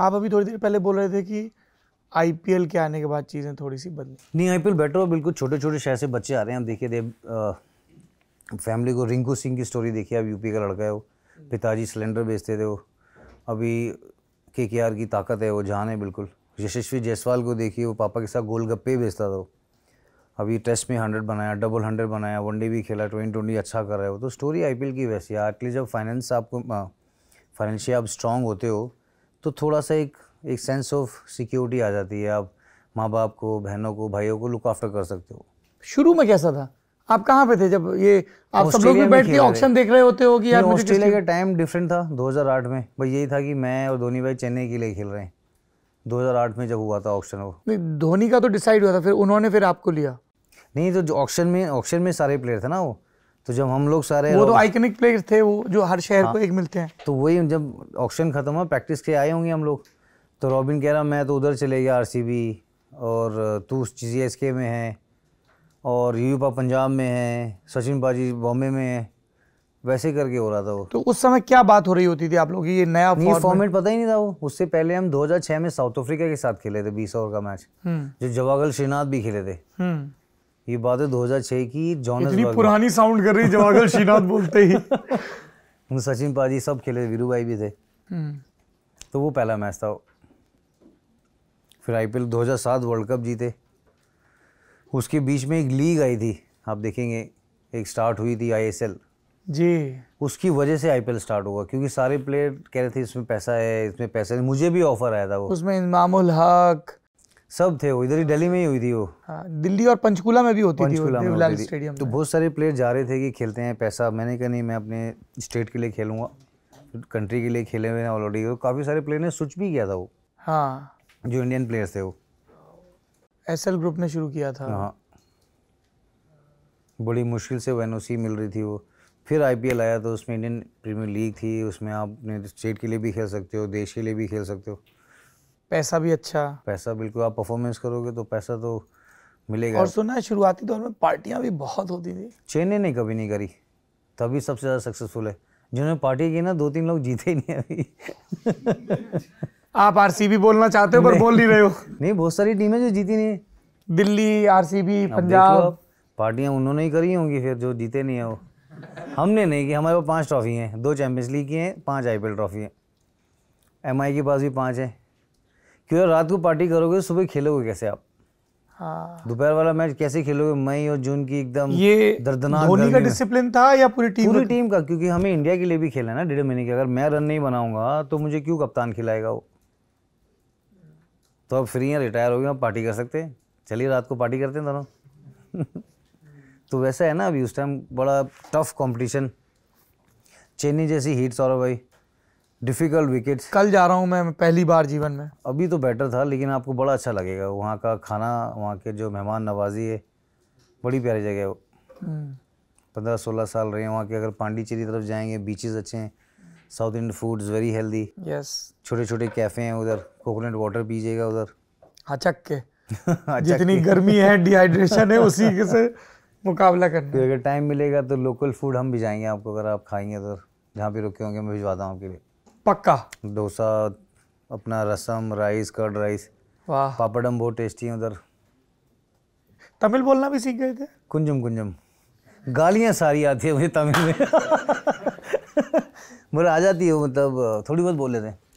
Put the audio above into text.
आप अभी थोड़ी देर पहले बोल रहे थे कि आईपीएल के आने के बाद चीज़ें थोड़ी सी बदली नहीं आईपीएल बेटर हो बिल्कुल छोटे छोटे शहर से बच्चे आ रहे हैं हम देखिए देव फैमिली को रिंकू सिंह की स्टोरी देखिए अब यूपी का लड़का है वो पिताजी सिलेंडर बेचते थे वो अभी के के आर की ताकत है वो जान है बिल्कुल यशस्वी जायसवाल को देखिए वो पापा के साथ गोलगप्पे बेचता था वो अभी टेस्ट में हंड्रेड बनाया डबल हंड्रेड बनाया वनडे भी खेला ट्वेंटी ट्वेंटी अच्छा कर रहा है वो तो स्टोरी आई की वैसी है एटलीस्ट जब फाइनेंस आपको फाइनेंशियल आप स्ट्रांग होते हो तो थोड़ा सा एक एक सेंस ऑफ सिक्योरिटी आ जाती है आप माँ बाप को बहनों को भाइयों को लुक आफ्टर कर सकते हो शुरू में कैसा था आप कहाँ पे थे जब ये आप सब लोग बैठ के ऑप्शन देख रहे होते हो कि यार ऑस्ट्रेलिया का टाइम डिफरेंट था 2008 में भाई यही था कि मैं और धोनी भाई चेन्नई के लिए खेल रहे हैं 2008 में जब हुआ था ऑप्शन वो नहीं धोनी का तो डिसाइड हुआ था फिर उन्होंने फिर आपको लिया नहीं तो जो ऑप्शन में ऑप्शन में सारे प्लेयर थे ना वो तो जब हम लोग सारे वो तो आइकनिक प्लेयर्स थे वो जो हर शहर हाँ, को एक मिलते हैं तो वही जब ऑक्शन ख़त्म हुआ प्रैक्टिस के आए होंगे हम लोग तो रॉबिन कह रहा मैं तो उधर चले गया आर और तू जी एस के में है और यूपा पंजाब में है सचिन बाजी बॉम्बे में है वैसे करके हो रहा था वो तो उस समय क्या बात हो रही होती थी आप लोग ये नया ये फॉर्मेट पता ही नहीं था वो उससे पहले हम 2006 में साउथ अफ्रीका के साथ खेले थे 20 ओवर का मैच हम्म। जो जवागल श्रीनाथ भी खेले थे हम्म। ये बात है छह की जॉनस इतनी पुरानी साउंड कर रही जवागल श्रीनाथ बोलते ही सचिन पाजी सब खेले वीरू भाई भी थे हम्म। तो वो पहला मैच था फिर आई पी एल दो हजार सात वर्ल्ड कप जीते उसके बीच में एक लीग आई थी आप देखेंगे एक स्टार्ट हुई थी आई एस एल जी उसकी वजह से आईपीएल स्टार्ट होगा क्योंकि सारे प्लेयर कह रहे थे इसमें पैसा है इसमें पैसा है मुझे भी ऑफर आया था वो उसमें इमामुल हक सब थे वो इधर ही दिल्ली में ही हुई थी वो हाँ, दिल्ली और पंचकूला में भी होती थी में स्टेडियम तो बहुत सारे प्लेयर जा रहे थे कि खेलते हैं पैसा मैंने कहा नहीं मैं अपने स्टेट के लिए खेलूंगा कंट्री के लिए खेले हुए हैं ऑलरेडी तो काफ़ी सारे प्लेयर ने स्विच भी किया था वो हाँ जो इंडियन प्लेयर्स थे वो एस ग्रुप ने शुरू किया था हाँ बड़ी मुश्किल से वो मिल रही थी वो फिर आई आया तो उसमें इंडियन प्रीमियर लीग थी उसमें आप अपने स्टेट के लिए भी खेल सकते हो देश के लिए भी खेल सकते हो पैसा भी अच्छा पैसा बिल्कुल आप परफॉर्मेंस करोगे तो पैसा तो मिलेगा और सुना है शुरुआती दौर में पार्टियां भी बहुत होती थी चेने ने कभी नहीं करी तभी सबसे ज़्यादा सक्सेसफुल है जिन्होंने पार्टी की ना दो तीन लोग जीते ही नहीं अभी आप आर बोलना चाहते हो पर बोल नहीं रहे हो नहीं बहुत सारी टीमें जो जीती नहीं दिल्ली आर पंजाब पार्टियां उन्होंने ही करी होंगी फिर जो जीते नहीं है वो हमने नहीं कि हमारे पास पाँच ट्रॉफी हैं दो चैम्पियंस लीग की हैं पाँच आई ट्रॉफी हैं एम के पास भी पाँच हैं क्यों रात को पार्टी करोगे सुबह खेलोगे कैसे आप हाँ। दोपहर वाला मैच कैसे खेलोगे मई और जून की एकदम ये दर्दनाक धोनी का डिसिप्लिन था या पूरी टीम पूरी टीम का क्योंकि हमें इंडिया के लिए भी खेला है ना डेढ़ महीने के अगर मैं रन नहीं बनाऊंगा तो मुझे क्यों कप्तान खिलाएगा वो तो अब फ्री हैं रिटायर हो गए आप पार्टी कर सकते हैं चलिए रात को पार्टी करते हैं दोनों तो वैसा है ना अभी उस टाइम बड़ा टफ कॉम्पिटिशन चेन्नई जैसी हीट सौरभ भाई डिफ़िकल्ट विकेट्स कल जा रहा हूँ मैं पहली बार जीवन में अभी तो बेटर था लेकिन आपको बड़ा अच्छा लगेगा वहाँ का खाना वहाँ के जो मेहमान नवाजी है बड़ी प्यारी जगह है वो हम्म। पंद्रह सोलह साल रहे हैं वहाँ के अगर पांडिचेरी तरफ जाएंगे बीचेस अच्छे हैं South Indian food very healthy yes छोटे छोटे कैफ़े हैं उधर कोकोनट वाटर पीजिएगा उधर हचक हाँ, के हाँ, जितनी गर्मी है डिहाइड्रेशन है उसी के से मुकाबला करना अगर टाइम मिलेगा तो लोकल फूड हम भी जाएंगे आपको अगर आप खाएंगे उधर तो। जहाँ भी रुके होंगे मैं भिजवाता हूँ आपके लिए पक्का डोसा अपना रसम राइस कर्ड राइस वाह पापड़म बहुत टेस्टी है उधर तमिल बोलना भी सीख गए थे कुंजम कुंजम गालियाँ सारी आती है मुझे तमिल में मगर आ जाती है मतलब थोड़ी बहुत बोल लेते हैं